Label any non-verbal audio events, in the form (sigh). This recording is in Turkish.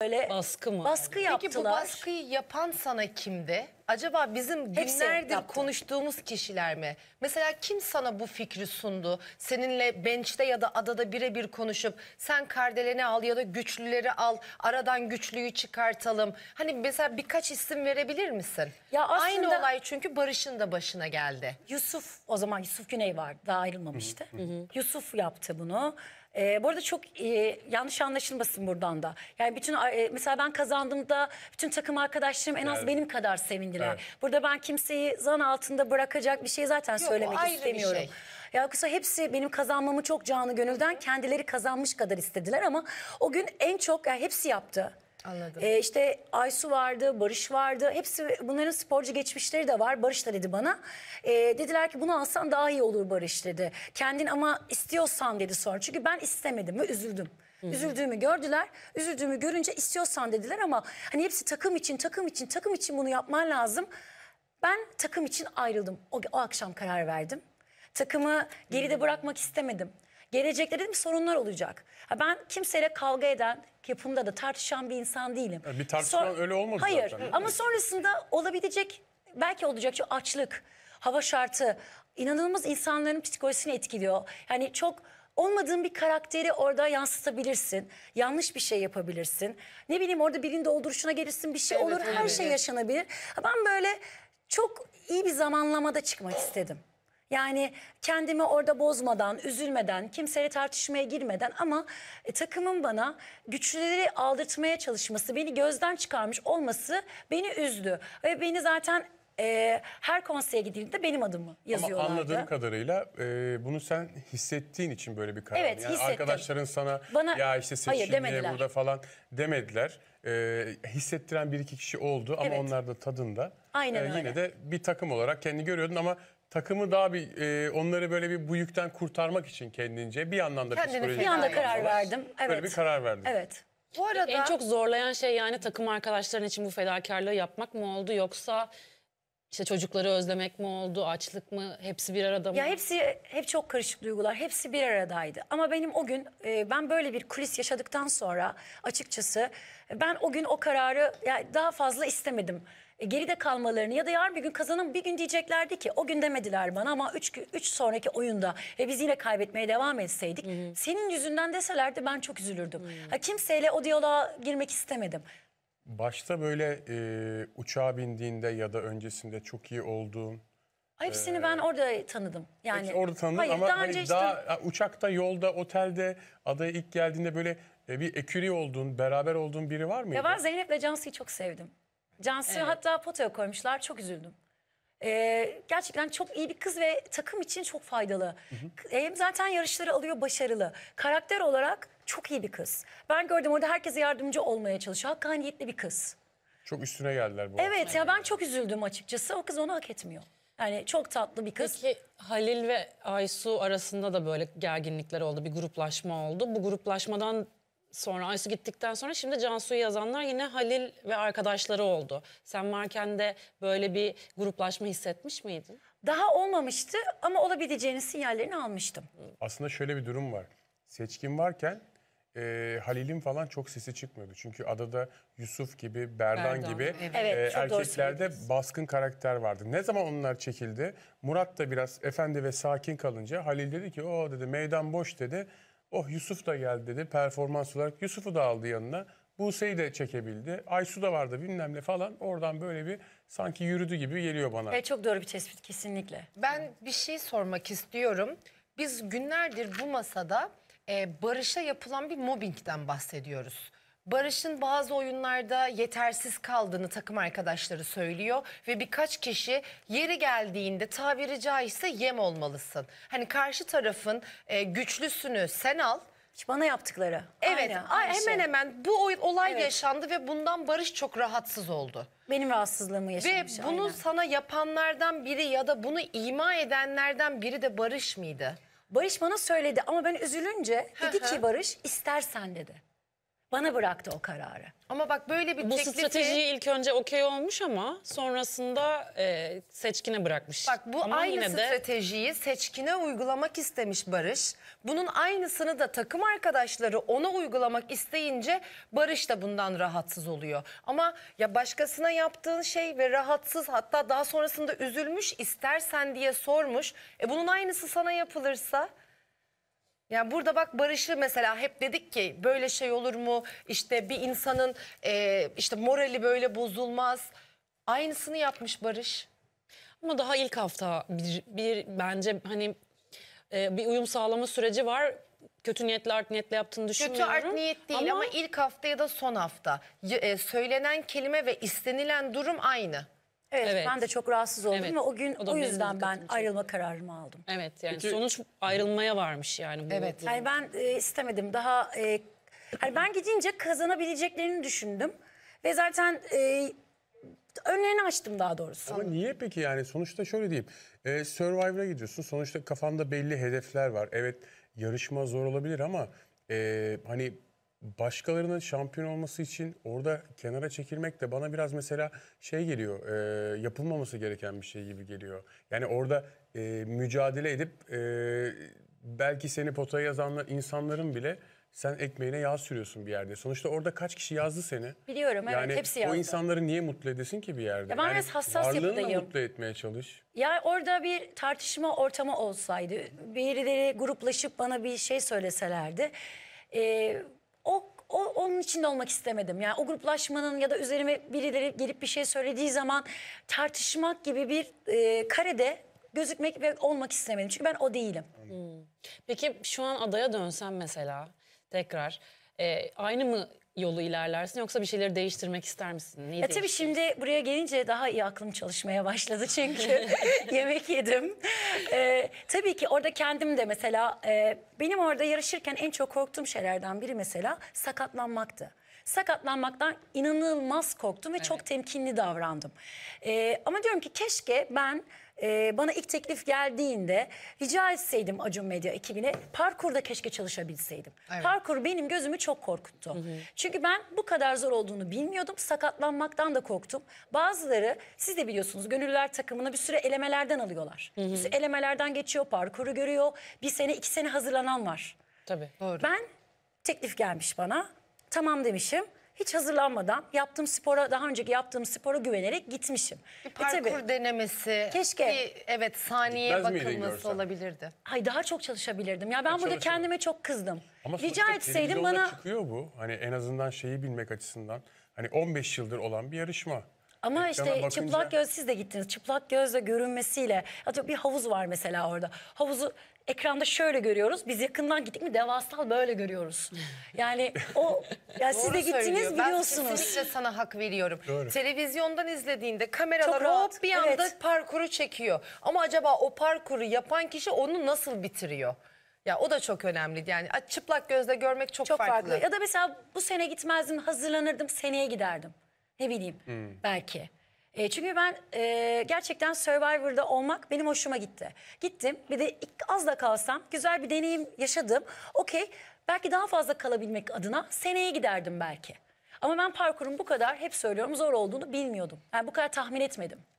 böyle baskı mı? Baskı yani? yaptılar. Peki bu baskıyı yapan sana kimdi? Acaba bizim Hepsi günlerdir yaptı. konuştuğumuz kişiler mi? Mesela kim sana bu fikri sundu? Seninle bench'te ya da adada birebir konuşup sen kardeleni al ya da güçlüleri al. Aradan güçlüyü çıkartalım. Hani mesela birkaç isim verebilir misin? Ya aslında, Aynı olay çünkü Barış'ın da başına geldi. Yusuf o zaman Yusuf Güney var, daha ayrılmamıştı. Hı hı. Yusuf yaptı bunu. E, bu arada çok e, yanlış anlaşılmasın buradan da. Yani bütün e, mesela ben kazandığımda bütün takım arkadaşlarım en az Evet. benim kadar sevindiler. Evet. Burada ben kimseyi zan altında bırakacak bir şey zaten o söylemek ayrı bir istemiyorum. şey. Ya yoksa hepsi benim kazanmamı çok canı gönülden kendileri kazanmış kadar istediler ama o gün en çok yani hepsi yaptı. Anladım. E, işte Aysu vardı, Barış vardı. Hepsi bunların sporcu geçmişleri de var. Barış da dedi bana. E, dediler ki bunu alsan daha iyi olur Barış dedi. Kendin ama istiyorsan dedi sonra. Çünkü ben istemedim ve üzüldüm. Hı-hı. Üzüldüğümü gördüler. Üzüldüğümü görünce istiyorsan dediler ama hani hepsi takım için, takım için, takım için bunu yapman lazım. Ben takım için ayrıldım. O, o akşam karar verdim. Takımı geride bırakmak istemedim. Gelecekte dedim sorunlar olacak. ben kimseyle kavga eden, yapımda da tartışan bir insan değilim. Yani bir tartışma Sor- öyle olmadı Hayır zaten. ama sonrasında olabilecek, belki olacak şu açlık, hava şartı inanılmaz insanların psikolojisini etkiliyor. Yani çok olmadığın bir karakteri orada yansıtabilirsin. Yanlış bir şey yapabilirsin. Ne bileyim orada birinin dolduruşuna gelirsin bir şey olur. Evet, her evet. şey yaşanabilir. Ben böyle çok iyi bir zamanlamada çıkmak istedim. Yani kendimi orada bozmadan, üzülmeden, kimseyle tartışmaya girmeden ama e, takımın bana güçlüleri aldırtmaya çalışması, beni gözden çıkarmış olması beni üzdü. Ve beni zaten e, her konseye gidildiğinde benim adımı yazıyorlardı. Ama anladığım kadarıyla e, bunu sen hissettiğin için böyle bir karar. Evet yani hissettim. Arkadaşların sana Bana, ya işte seçin burada falan demediler. E, hissettiren bir iki kişi oldu ama evet. onlar da tadında. Aynen e, Yine öyle. de bir takım olarak kendi görüyordun ama takımı daha bir e, onları böyle bir bu yükten kurtarmak için kendince bir yandan da Kendini psikolojik Bir anda karar anlamda verdim. Böyle bir Evet. karar verdim. Evet. Bu arada En çok zorlayan şey yani takım arkadaşların için bu fedakarlığı yapmak mı oldu yoksa işte çocukları özlemek mi oldu, açlık mı, hepsi bir arada mı? ya hepsi hep çok karışık duygular. Hepsi bir aradaydı. Ama benim o gün e, ben böyle bir kulis yaşadıktan sonra açıkçası ben o gün o kararı ya daha fazla istemedim. E, geride kalmalarını ya da yarın bir gün kazanın bir gün diyeceklerdi ki o gün demediler bana ama 3 3 sonraki oyunda ve biz yine kaybetmeye devam etseydik hı hı. senin yüzünden deselerdi ben çok üzülürdüm. Hı hı. Ha, kimseyle o diyaloğa girmek istemedim. Başta böyle e, uçağa bindiğinde ya da öncesinde çok iyi olduğun Hepsini ee, ben orada tanıdım. Yani hepsi orada tanıdın hayır, ama daha, hani işte... daha uçakta, yolda, otelde, adaya ilk geldiğinde böyle e, bir eküri olduğun, beraber olduğun biri var mıydı? Ya var Zeynep'le Cansu'yu çok sevdim. Cansu'yu Evet. hatta potaya koymuşlar. Çok üzüldüm. Ee, gerçekten çok iyi bir kız ve takım için çok faydalı. Hem zaten yarışları alıyor başarılı. Karakter olarak çok iyi bir kız. Ben gördüm orada herkese yardımcı olmaya çalışıyor. Hakkaniyetli bir kız. Çok üstüne geldiler bu. Evet ya ben çok üzüldüm açıkçası. O kız onu hak etmiyor. Yani çok tatlı bir kız. Peki Halil ve Aysu arasında da böyle gerginlikler oldu, bir gruplaşma oldu. Bu gruplaşmadan sonra Aysu gittikten sonra şimdi Cansu'yu yazanlar yine Halil ve arkadaşları oldu. Sen varken de böyle bir gruplaşma hissetmiş miydin? Daha olmamıştı ama olabileceğini sinyallerini almıştım. Aslında şöyle bir durum var. Seçkin varken e, Halil'in falan çok sesi çıkmıyordu. Çünkü adada Yusuf gibi, Berdan, Berdan. gibi evet, e, erkeklerde baskın karakter vardı. Ne zaman onlar çekildi? Murat da biraz efendi ve sakin kalınca Halil dedi ki o dedi meydan boş dedi. Oh Yusuf da geldi dedi performans olarak. Yusuf'u da aldı yanına. Buse'yi de çekebildi. Aysu da vardı bilmem ne falan. Oradan böyle bir sanki yürüdü gibi geliyor bana. Evet çok doğru bir tespit kesinlikle. Ben bir şey sormak istiyorum. Biz günlerdir bu masada e, Barış'a yapılan bir mobbingden bahsediyoruz. Barış'ın bazı oyunlarda yetersiz kaldığını takım arkadaşları söylüyor ve birkaç kişi yeri geldiğinde tabiri caizse yem olmalısın. Hani karşı tarafın e, güçlüsünü sen al. Bana yaptıkları. Evet Aynen, ay- hemen şey. hemen bu olay Evet. yaşandı ve bundan Barış çok rahatsız oldu. Benim rahatsızlığımı Ve bunu aynen. sana yapanlardan biri ya da bunu ima edenlerden biri de Barış mıydı? Barış bana söyledi ama ben üzülünce dedi ki Barış istersen dedi. Bana bıraktı o kararı. Ama bak böyle bir Bu teklifi... stratejiyi ilk önce okey olmuş ama sonrasında e, seçkine bırakmış. Bak bu ama aynı yine stratejiyi de... seçkine uygulamak istemiş Barış. Bunun aynısını da takım arkadaşları ona uygulamak isteyince Barış da bundan rahatsız oluyor. Ama ya başkasına yaptığın şey ve rahatsız hatta daha sonrasında üzülmüş istersen diye sormuş. E bunun aynısı sana yapılırsa... Yani burada bak barışı mesela hep dedik ki böyle şey olur mu? İşte bir insanın e, işte morali böyle bozulmaz. Aynısını yapmış Barış. Ama daha ilk hafta bir, bir bence hani e, bir uyum sağlama süreci var. Kötü niyetle art niyetle yaptığını Kötü art niyet değil ama, ilk hafta ya da son hafta. e, söylenen kelime ve istenilen durum aynı. Evet, Evet. ben de çok rahatsız oldum Evet, ve o gün o o yüzden ben dikkatimizi ayrılma kararımı aldım. Evet yani sonuç ayrılmaya varmış yani. Bu, Evet. bu- Yani ben e, istemedim daha e, yani ben gidince kazanabileceklerini düşündüm ve zaten e, önlerini açtım daha doğrusu. Ama niye peki yani sonuçta şöyle diyeyim. Ee, Survivor'a gidiyorsun sonuçta kafanda belli hedefler var. Evet yarışma zor olabilir ama e, hani başkalarının şampiyon olması için orada kenara çekilmek de bana biraz mesela şey geliyor, e, yapılmaması gereken bir şey gibi geliyor. Yani orada e, mücadele edip e, belki seni potaya yazanlar insanların bile sen ekmeğine yağ sürüyorsun bir yerde. Sonuçta orada kaç kişi yazdı seni? Biliyorum evet yani hepsi yazdı. o insanları niye mutlu edesin ki bir yerde? Ya ben biraz hassas yapıdayım. mutlu etmeye çalış. Ya orada bir tartışma ortamı olsaydı, birileri gruplaşıp bana bir şey söyleselerdi... Ee, o, o onun içinde olmak istemedim. Yani o gruplaşmanın ya da üzerime birileri gelip bir şey söylediği zaman tartışmak gibi bir e, karede gözükmek ve olmak istemedim. Çünkü ben o değilim. Hmm. Peki şu an adaya dönsem mesela tekrar e, aynı mı yolu ilerlersin yoksa bir şeyleri değiştirmek ister misin? Neyi ya e, tabii şimdi buraya gelince daha iyi aklım çalışmaya başladı çünkü (laughs) yemek yedim. Ee, tabii ki orada kendim de mesela e, benim orada yarışırken en çok korktuğum şeylerden biri mesela sakatlanmaktı sakatlanmaktan inanılmaz korktum ve evet. çok temkinli davrandım. Ee, ama diyorum ki keşke ben e, bana ilk teklif geldiğinde rica etseydim Acun Medya ekibine parkurda keşke çalışabilseydim. Evet. Parkur benim gözümü çok korkuttu. Hı hı. Çünkü ben bu kadar zor olduğunu bilmiyordum. Sakatlanmaktan da korktum. Bazıları siz de biliyorsunuz gönüllüler takımına bir süre elemelerden alıyorlar. Hı hı. Bir süre elemelerden geçiyor, parkuru görüyor. Bir sene iki sene hazırlanan var. Tabii. Doğru. Ben teklif gelmiş bana. Tamam demişim hiç hazırlanmadan yaptığım spora daha önceki yaptığım spora güvenerek gitmişim. Bir e parkur tabii. denemesi. Keşke. Bir, evet saniye bakılması olabilirdi. Ay daha çok çalışabilirdim. Ya ben burada kendime çok kızdım. Ama Rica sonuçta etseydim televizyonda bana çıkıyor bu. Hani en azından şeyi bilmek açısından. Hani 15 yıldır olan bir yarışma. Ama Ekrana işte bakınca... çıplak göz siz de gittiniz. Çıplak gözle görünmesiyle atıyorum bir havuz var mesela orada. Havuzu ekranda şöyle görüyoruz. Biz yakından gittik mi devasal böyle görüyoruz. Yani o (laughs) ya siz de gittiniz biliyorsunuz. Ben kesinlikle sana hak veriyorum. Doğru. Televizyondan izlediğinde kameralar hop bir anda evet. parkuru çekiyor. Ama acaba o parkuru yapan kişi onu nasıl bitiriyor? Ya o da çok önemli. Yani çıplak gözle görmek çok, çok farklı. farklı. Ya da mesela bu sene gitmezdim, hazırlanırdım, seneye giderdim. Ne bileyim hmm. belki. E, çünkü ben e, gerçekten Survivor'da olmak benim hoşuma gitti. Gittim bir de az da kalsam güzel bir deneyim yaşadım. Okey belki daha fazla kalabilmek adına seneye giderdim belki. Ama ben parkurun bu kadar hep söylüyorum zor olduğunu bilmiyordum. Yani bu kadar tahmin etmedim.